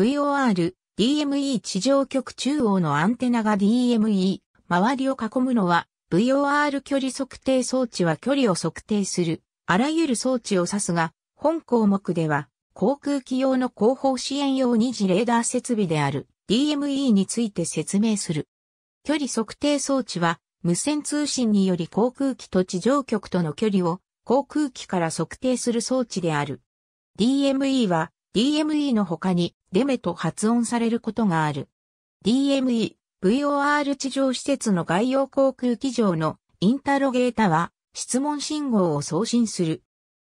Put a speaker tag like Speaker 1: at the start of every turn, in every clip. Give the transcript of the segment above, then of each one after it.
Speaker 1: VOR、DME 地上極中央のアンテナが DME、周りを囲むのは、VOR 距離測定装置は距離を測定する、あらゆる装置を指すが、本項目では、航空機用の後方支援用二次レーダー設備である DME について説明する。距離測定装置は、無線通信により航空機と地上局との距離を航空機から測定する装置である。DME は DME の他にデメと発音されることがある。DME、VOR 地上施設の外洋航空機上のインタロゲータは質問信号を送信する。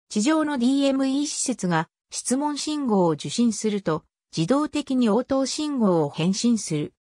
Speaker 1: 地上の DME 施設が質問信号を受信すると自動的に応答信号を返信する。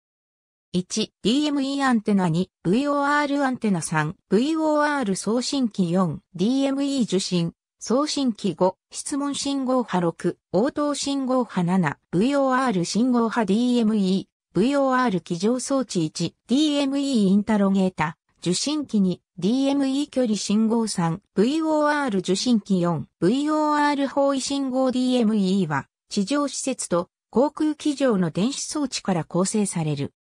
Speaker 1: 1、DME アンテナ2、VOR アンテナ3、VOR 送信機4、DME 受信、送信機5、質問信号波6、応答信号波7、VOR 信号波 DME、VOR 機上装置1、DME インタロゲータ、受信機2、DME 距離信号3、VOR 受信機4、VOR 方位信号 DME は、地上施設と航空機上の電子装置から構成される。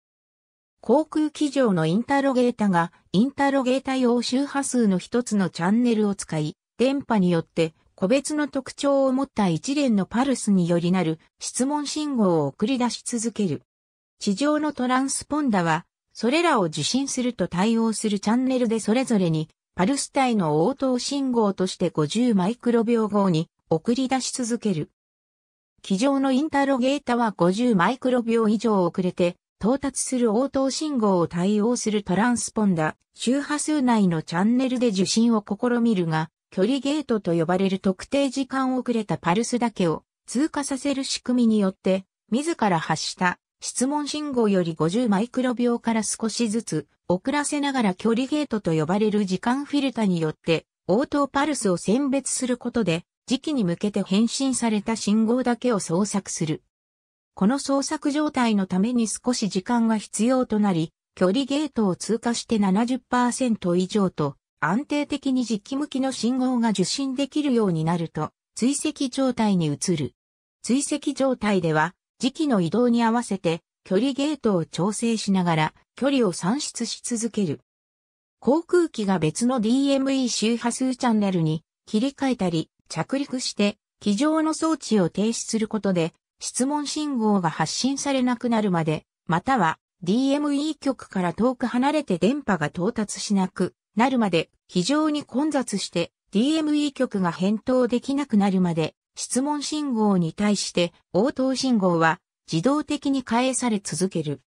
Speaker 1: 航空機上のインタロゲータが、インタロゲータ用周波数の一つのチャンネルを使い、電波によって個別の特徴を持った一連のパルスによりなる質問信号を送り出し続ける。地上のトランスポンダは、それらを受信すると対応するチャンネルでそれぞれに、パルス体の応答信号として50マイクロ秒後に送り出し続ける。機上のインタロゲータは50マイクロ秒以上遅れて、到達する応答信号を対応するトランスポンダ、周波数内のチャンネルで受信を試みるが、距離ゲートと呼ばれる特定時間遅れたパルスだけを通過させる仕組みによって、自ら発した質問信号より50マイクロ秒から少しずつ遅らせながら距離ゲートと呼ばれる時間フィルタによって応答パルスを選別することで時期に向けて返信された信号だけを捜索する。この捜索状態のために少し時間が必要となり、距離ゲートを通過して70%以上と安定的に実機向きの信号が受信できるようになると、追跡状態に移る。追跡状態では、時期の移動に合わせて、距離ゲートを調整しながら、距離を算出し続ける。航空機が別の DME 周波数チャンネルに切り替えたり、着陸して、機上の装置を停止することで、質問信号が発信されなくなるまで、または DME 局から遠く離れて電波が到達しなくなるまで非常に混雑して DME 局が返答できなくなるまで質問信号に対して応答信号は自動的に返され続ける。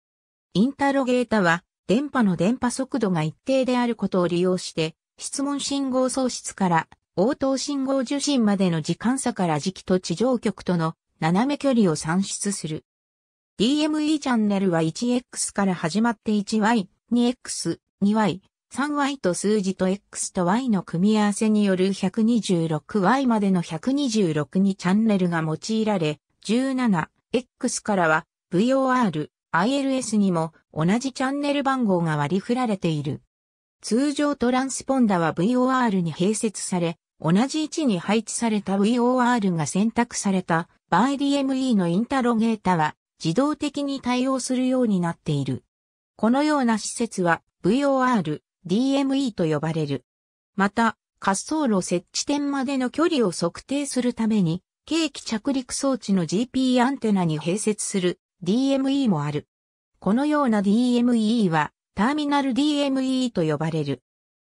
Speaker 1: インタロゲータは電波の電波速度が一定であることを利用して質問信号喪失から応答信号受信までの時間差から時期と地上局との斜め距離を算出する。DME チャンネルは 1X から始まって 1Y、2X、2Y、3y と数字と x と y の組み合わせによる 126y までの126にチャンネルが用いられ、17x からは VOR、ILS にも同じチャンネル番号が割り振られている。通常トランスポンダは VOR に併設され、同じ位置に配置された VOR が選択された場合 DME のインタロゲータは自動的に対応するようになっている。このような施設は VOR、DME と呼ばれる。また、滑走路設置点までの距離を測定するために、計器着陸装置の GP アンテナに併設する DME もある。このような DME は、ターミナル DME と呼ばれる。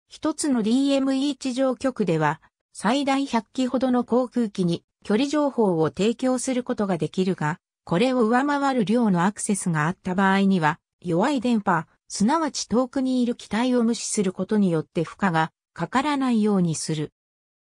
Speaker 1: 一つの DME 地上局では、最大100機ほどの航空機に距離情報を提供することができるが、これを上回る量のアクセスがあった場合には、弱い電波、すなわち遠くにいる機体を無視することによって負荷がかからないようにする。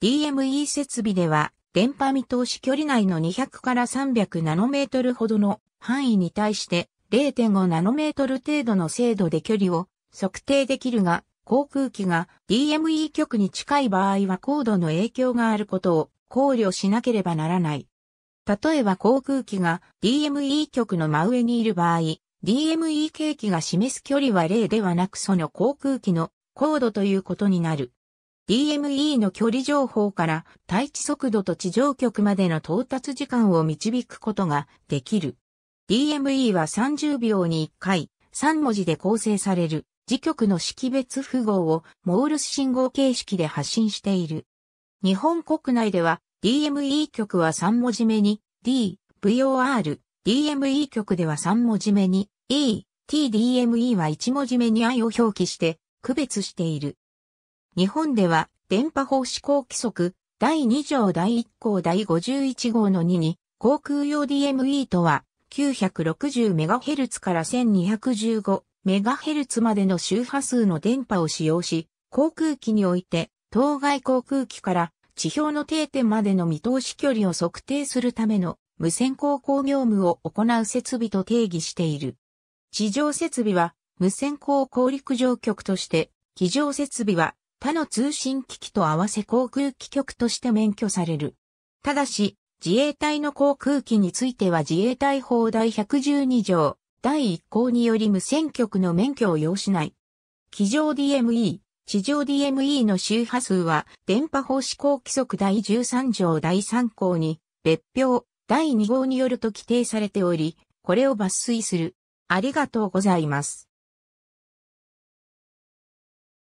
Speaker 1: DME 設備では、電波見通し距離内の200から300ナノメートルほどの範囲に対して0.5ナノメートル程度の精度で距離を測定できるが、航空機が DME 極に近い場合は高度の影響があることを考慮しなければならない。例えば航空機が DME 極の真上にいる場合、d m e 計器が示す距離は0ではなくその航空機の高度ということになる。DME の距離情報から対地速度と地上局までの到達時間を導くことができる。DME は30秒に1回、3文字で構成される、時局の識別符号をモールス信号形式で発信している。日本国内では DME 局は3文字目に D、VOR、DME 局では3文字目に E、TDME は1文字目に I を表記して区別している。日本では電波法施行規則第2条第1項第51号の2に航空用 DME とは 960MHz から 1215MHz までの周波数の電波を使用し、航空機において当該航空機から地表の定点までの見通し距離を測定するための無線航行業務を行う設備と定義している。地上設備は無線航行陸上局として、機上設備は他の通信機器と合わせ航空機局として免許される。ただし、自衛隊の航空機については自衛隊法第112条、第1項により無線局の免許を要しない。機上 DME、地上 DME の周波数は電波法施行規則第13条第3項に別表、第2号によると規定されており、これを抜粋する。ありがとうございます。